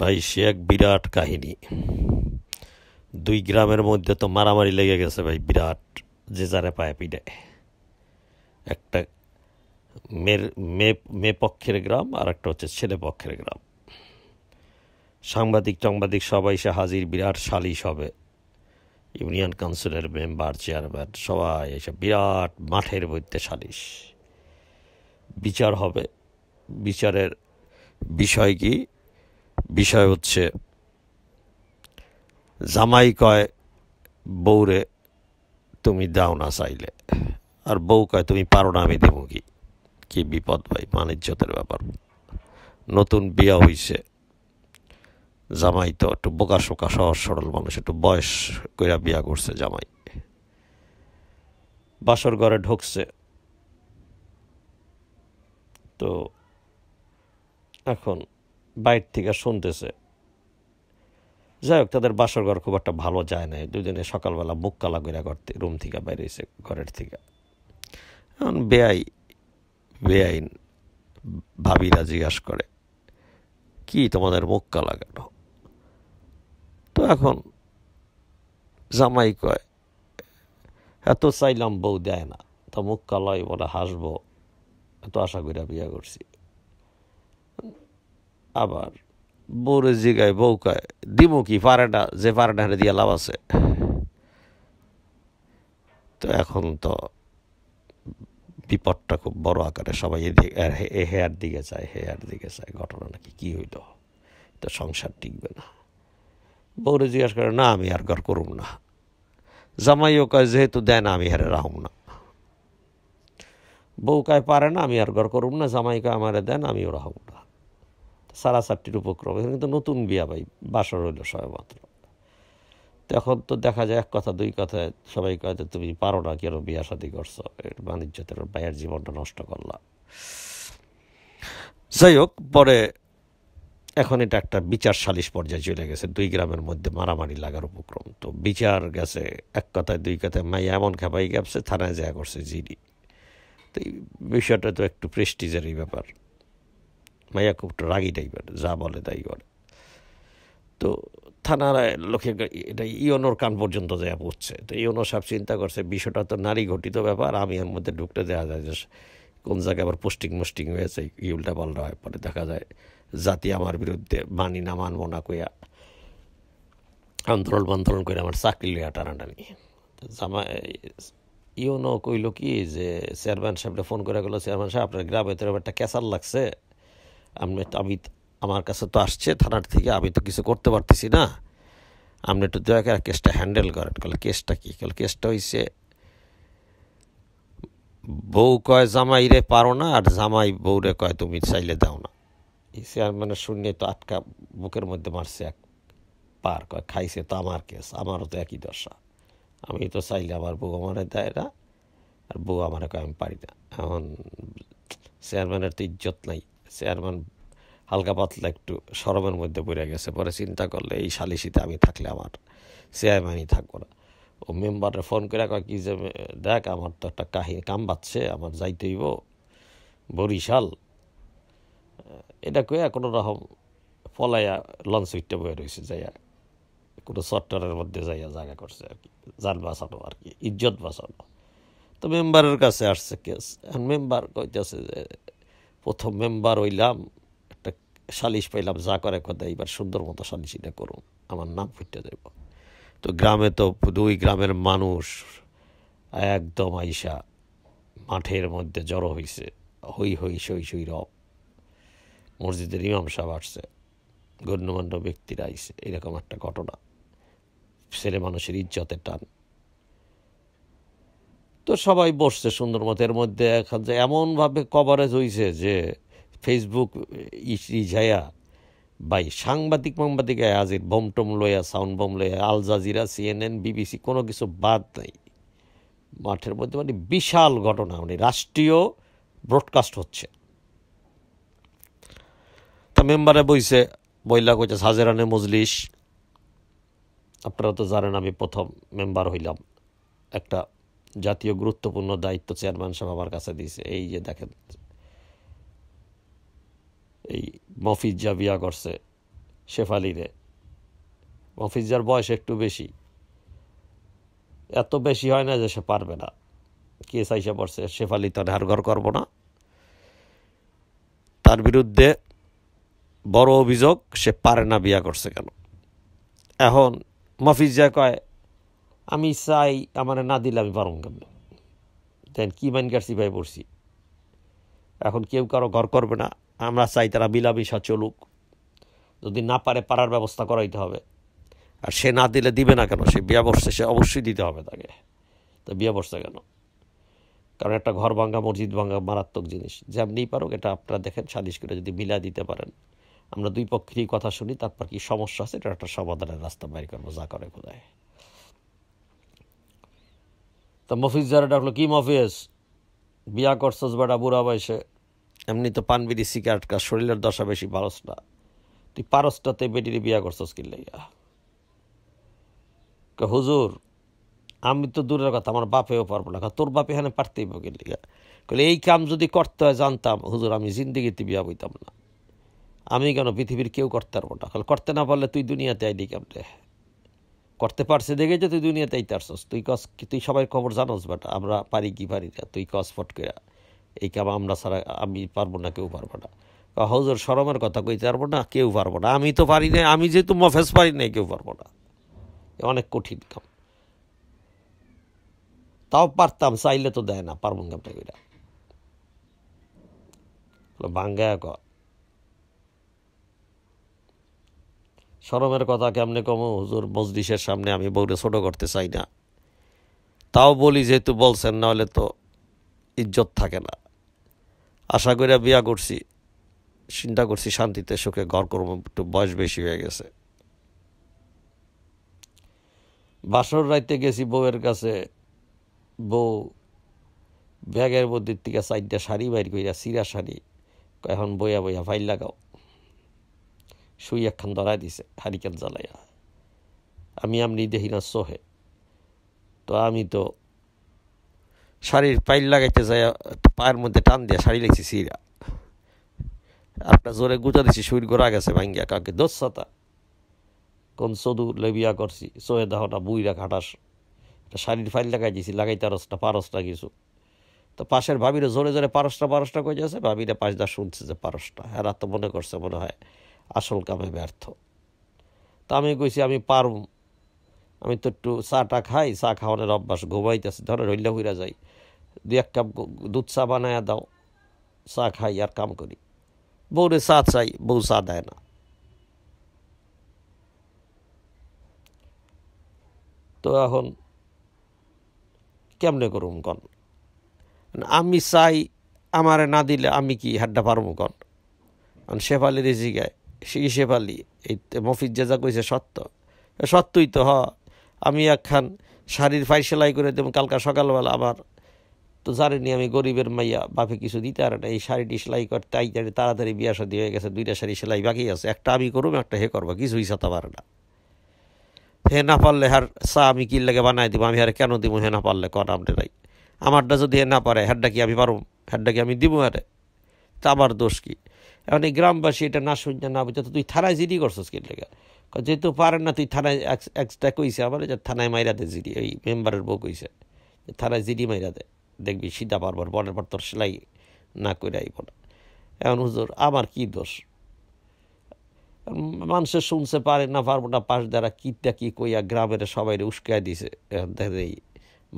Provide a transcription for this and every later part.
ভাই সে এক বিরাট কাহিনী দুই গ্রামের মধ্যে তো মারামারি লেগে গেছে ভাই বিরাট যে যারে পায়ে পিঠে একটা মেয়ের মেয়ে মেয়ে পক্ষের গ্রাম আর একটা হচ্ছে ছেলে পক্ষের গ্রাম সাংবাদিক সাংবাদিক সবাই সে হাজির বিরাট সালিশ হবে ইউনিয়ন কাউন্সিলের মেম্বার চেয়ারম্যান সবাই এসে বিরাট মাঠের মধ্যে সালিশ বিচার হবে বিচারের বিষয় কি বিষয় হচ্ছে জামাই কয় বউরে তুমি দাও না চাইলে আর বউ কয় তুমি পারো না আমি দেব কি কি বিপদ ভাই বাণিজ্যতের ব্যাপার নতুন বিয়া হইছে জামাই তো একটু বোকা শোকা সহজ সরল মানুষ একটু বয়স কইরা বিয়া করছে জামাই বাসর ঘরে ঢুকছে তো এখন বাইর থেকে শুনতেছে যাই হোক তাদের বাসর ঘর খুব একটা ভালো যায় না দুজনে সকালবেলা বুক কালা করে করতে রুম থেকে বাইরেছে ঘরের থেকে এখন বেআই বেআইন ভাবিরা জিজ্ঞাসা করে কি তোমাদের মুখ কালা কেন তো এখন জামাই কয় এত চাইলাম বউ দেয় না তো মুখ কালাই বলে হাসবো এত আশা করে বিয়ে করছি আবার বোরে জিগায় বউকায় দিমু কি ফারেডা যে ফারেডা হারে দিয়া লাভ আছে তো এখন তো বিপদটা খুব বড় আকারে সবাই এ হেয়ার দিকে চায় হেয়ার দিকে চায় ঘটনা নাকি কী হইল তো সংসার টিকবে না বৌরে জিজ্ঞাসা করে না আমি আর ঘর করুম না জামাইও কয় যেহেতু দেন আমি হারে রাহুম না বউ কায় পারে না আমি আর ঘর করুম না জামাই কয় আমারে দেন আমিও রাহুম না সারা সাতটির উপক্রম এখানে কিন্তু নতুন বিয়া ভাই বাসর হইল সবেমাত্র তখন তো দেখা যায় এক কথা দুই কথা সবাই কয় যে তুমি পারো না কেন বিয়া শাদী করছো বাণিজ্য তোর ভাইয়ের জীবনটা নষ্ট করলা যাই হোক পরে এখন এটা একটা বিচার সালিশ পর্যায়ে চলে গেছে দুই গ্রামের মধ্যে মারামারি লাগার উপক্রম তো বিচার গেছে এক কথায় দুই কথায় মাই এমন খেপাই গেছে থানায় যা করছে জিডি তো এই বিষয়টা তো একটু প্রেস্টিজের এই ব্যাপার মাইয়া খুব রাগি করে যা বলে তাই করে তো থানার লোকে এটা ইয়নোর কান পর্যন্ত যায় পড়ছে তো ইয়নো সাহেব চিন্তা করছে বিষয়টা তো নারী ঘটিত ব্যাপার আমি এর মধ্যে ঢুকতে দেওয়া যায় যে কোন জায়গায় আবার পোস্টিং মোস্টিং হয়েছে ই পাল্টা হয় পরে দেখা যায় জাতি আমার বিরুদ্ধে মানি না মানবো না কইয়া আন্দোলন আন্দোলন করে আমার চাকরি লইয়া টানাটানি জামা ইয়নো কইল কি যে চেয়ারম্যান সাহেবটা ফোন করে গেলো চেয়ারম্যান সাহেব আপনার গ্রামে তো একটা ক্যাসার লাগছে আপনি আমি আমার কাছে তো আসছে থানার থেকে আমি তো কিছু করতে পারতেছি না আপনি একটু দয়া করে কেসটা হ্যান্ডেল করেন কাল কেসটা কী কাল কেসটা হয়েছে বউ কয় জামাই রে পারো না আর জামাই বউরে কয় তুমি চাইলে দাও না এই মানে শূন্যে তো আটকা বুকের মধ্যে মারছে এক পার কয় খাইছে তো আমার কেস আমারও তো একই দশা আমি তো চাইলে আমার বউ আমারে দেয় না আর বউ আমারে কয় আমি পারি না এখন চেয়ারম্যানের তো ইজ্জত নাই চেয়ারম্যান হালকা পাতলা একটু সরমের মধ্যে পড়ে গেছে পরে চিন্তা করলে এই সালিসিতে আমি থাকলে আমার চেয়ারম্যানই থাকবো না ও মেম্বারে ফোন করে কয় কি যে দেখ আমার তো একটা কাহিনী কাম বাচ্ছে আমার যাইতেইব বরিশাল এটা কয়ে কোনো রকম পলাইয়া লঞ্চ উইটটা বয়ে রয়েছে যাইয়া কোনো সফটওয়্যারের মধ্যে যাইয়া জায়গা করছে আর কি যান বাঁচানো আর কি ইজ্জত বাঁচানো তো মেম্বারের কাছে আসছে কেস মেম্বার কইতেছে যে প্রথম মেম্বার হইলাম একটা সালিশ পাইলাম যা করে কথা এইবার সুন্দর মতো এটা করুন আমার নাম ফুটতে দেব তো গ্রামে তো দুই গ্রামের মানুষ একদম আইসা মাঠের মধ্যে জড়ো হইছে হই হই সই সই রব মসজিদের ইমাম সাহেব আসছে গণ্যমান্য ব্যক্তিরা আইসে এরকম একটা ঘটনা ছেলে মানুষের ইজ্জতের টান তো সবাই বসছে সুন্দর মতো এর মধ্যে এখন যে এমনভাবে কভারেজ হয়েছে যে ফেসবুক ইজায়া বাই সাংবাদিক মাংবাদিক আজির বোমটম লইয়া সাউন্ড বোম লয়া আল জাজিরা সিএনএন বিবিসি কোনো কিছু বাদ নাই মাঠের মধ্যে মানে বিশাল ঘটনা মানে রাষ্ট্রীয় ব্রডকাস্ট হচ্ছে তা মেম্বারে বইছে বইলা কইছে সাজেরানে মজলিস আপনারা তো জানেন আমি প্রথম মেম্বার হইলাম একটা জাতীয় গুরুত্বপূর্ণ দায়িত্ব চেয়ারম্যান সাহেব আমার কাছে দিয়েছে এই যে দেখেন এই মফিজ্জা বিয়া করছে শেফালিরে মফিজ্জার বয়স একটু বেশি এত বেশি হয় না যে সে পারবে না কে চাইসা পড়ছে শেফালি তো ঘর করব না তার বিরুদ্ধে বড় অভিযোগ সে পারে না বিয়া করছে কেন এখন মফিজ্জা কয় আমি চাই আমার না দিলে আমি বরং কেন দেন কী মাইন কাটছি ভাই পড়ছি এখন কেউ কারো ঘর করবে না আমরা চাই তারা মিলামিশা চলুক যদি না পারে পারার ব্যবস্থা করাইতে হবে আর সে না দিলে দিবে না কেন সে বিয়া বসছে সে অবশ্যই দিতে হবে তাকে তো বিয়া বসছে কেন কারণ একটা ঘর ভাঙ্গা মসজিদ ভাঙ্গা মারাত্মক জিনিস যেমনি পারুক এটা আপনারা দেখেন সাদিশ করে যদি মিলা দিতে পারেন আমরা দুই পক্ষেরই কথা শুনি তারপর কি সমস্যা আছে এটা একটা সমাধানের রাস্তা বাইর করবো যা করে খোদায় তা মফিজ যারা ডাকলো কি মফিজ বিয়া করছস বেটা বুড়া বয়সে এমনি তো পান বিড়ি সিগারেট কা শরীরের দশা বেশি পারস না তুই পারসটাতে বেটিরি বিয়া করছস কি লাইয়া হুজুর আমি তো দূরের কথা আমার বাপেও পারবো না তোর বাপে এখানে পারতেই কি লিগা কলে এই কাম যদি করতে হয় জানতাম হুজুর আমি জিন্দিগিতে বিয়া বইতাম না আমি কেন পৃথিবীর কেউ করতে পারবো না করতে না পারলে তুই দুনিয়াতে আইলি কেমনে করতে পারছে দেখে যে তুই দুনিয়াতেই তারছস তুই কস তুই সবাই খবর জানোস বাট আমরা পারি কি পারি না তুই কস ফট করে এই কাম আমরা ছাড়া আমি পারবো না কেউ পারবো না হজর সরমের কথা কইতে পারবো না কেউ পারবো না আমি তো পারি না আমি যেহেতু মফেজ পারি নাই কেউ পারবো না অনেক কঠিন কাম তাও পারতাম চাইলে তো দেয় না পারবো কামটা কইরা ভাঙ্গা কর সরমের কথা কেমনে কম হুজুর মজলিশের সামনে আমি বউরে ছোট করতে চাই না তাও বলি যেহেতু বলছেন নাহলে তো ইজ্জত থাকে না আশা করে বিয়া করছি চিন্তা করছি শান্তিতে সুখে ঘর কর্ম একটু বয়স বেশি হয়ে গেছে বাসর রাইতে গেছি বউয়ের কাছে বউ ব্যাগের মধ্যে থেকে চারটা শাড়ি বাইর করিয়া সিরা শাড়ি এখন বইয়া বইয়া ফাইল লাগাও শুই একখান ধরাই দিছে হারিকেন জ্বালাইয়া আমি আমনি দেখি না সোহে তো আমি তো শাড়ির পাইল লাগাইতে যাই পায়ের মধ্যে টান দিয়া শাড়ি লাগছি সিরা একটা জোরে গুজা দিছি শুইর গোড়া গেছে ভাঙ্গিয়া কাকে দোসাতা কোন সদু লেবিয়া করছি সোহে দাহটা বুইরা ঘাটাস শাড়ির ফাইল লাগাই দিছি লাগাইতে আরসটা পারসটা কিছু তো পাশের ভাবিরে জোরে জোরে পারসটা পারসটা কই যাচ্ছে ভাবিরা পাশ দা শুনছে যে পারসটা হ্যাঁ তো মনে করছে মনে হয় আসল কামে ব্যর্থ তা আমি কইছি আমি পারব আমি তো একটু চা টা খাই চা খাওয়ানোর অভ্যাস ঘুমাইতেছি ধরো রইলা হইরা যাই দু এক কাপ দুধ চা বানায় দাও চা খাই আর কাম করি বউরে চা চাই বউ চা দেয় না তো এখন কেমনে করুম কন আমি চাই আমারে না দিলে আমি কি হাড্ডা পারবো কন কারণ শেফালি রেজি গায় ইসেফ আলী এই মফিজ যে যা কইছে সত্য সত্যই তো হ আমি একখান শাড়ির ফাই সেলাই করে দেবো কালকা সকালবেলা আমার তো জানিনি আমি গরিবের মাইয়া বাপে কিছু দিতে আর না এই শাড়িটি সেলাই করতে আই জানি তাড়াতাড়ি বিয়া সাদি হয়ে গেছে দুইটা শাড়ি সেলাই বাকি আছে একটা আমি করুম একটা হে করবো কিছুই সাথে পারে না হে না পারলে হার চা আমি কি লাগে বানাই দিব আমি আর কেন দিব হে না পারলে কর আপনি নাই আমারটা যদি হে না পারে হ্যাডটা কি আমি পারুম হ্যাডটা কি আমি দিব আরে তা আমার দোষ কী এখন এই গ্রামবাসী এটা না শুনছে না বুঝে তুই থানায় জিডি করছস কি লেখা যেহেতু পারেন না তুই থানায় এক্সট্রা কইছে আমার যে থানায় মাইরা দে জিডি ওই মেম্বারের বউ কইছে যে থানায় জিডি মাইরা দে দেখবি সিধা পারবার বনের পর তোর সেলাই না করে আইব না এখন হুজুর আমার কি দোষ মানুষের শুনছে পারে না পারবো না পাশ দ্বারা কীটা কী কইয়া গ্রামের সবাই উস্কাই দিছে এখন দেখেন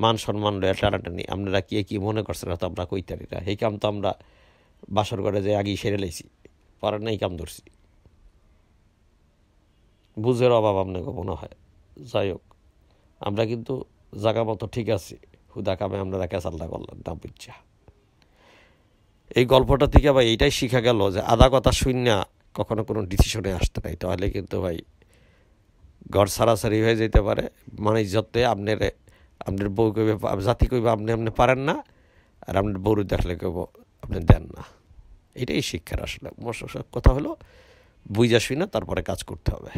মান সম্মান লয়া টানাটানি আপনারা কে কী মনে করছেন হয়তো আমরা কইতারি না এই কাম তো আমরা বাসর করে যে আগেই সেরে লেছি পারেন নাই কাম ধরছি বুঝের অভাব আপনাকে মনে হয় যাই হোক আমরা কিন্তু জাগা মতো ঠিক আছি হুদা কামে দেখা ক্যাসাল্লা করলাম দাম বুঝছা এই গল্পটা থেকে ভাই এইটাই শিখা গেল যে আদা কথা শূন্য কখনো কোনো ডিসিশনে আসতে নাই তাহলে কিন্তু ভাই ঘর সারাসারি হয়ে যেতে পারে মানে যতে আপনার আপনার বউ কইবে জাতি কইবে আপনি আপনি পারেন না আর আপনার বউরু দেখলে কইব আপনি দেন না এটাই শিক্ষার আসলে কথা হলো বুঝে আসবি না তারপরে কাজ করতে হবে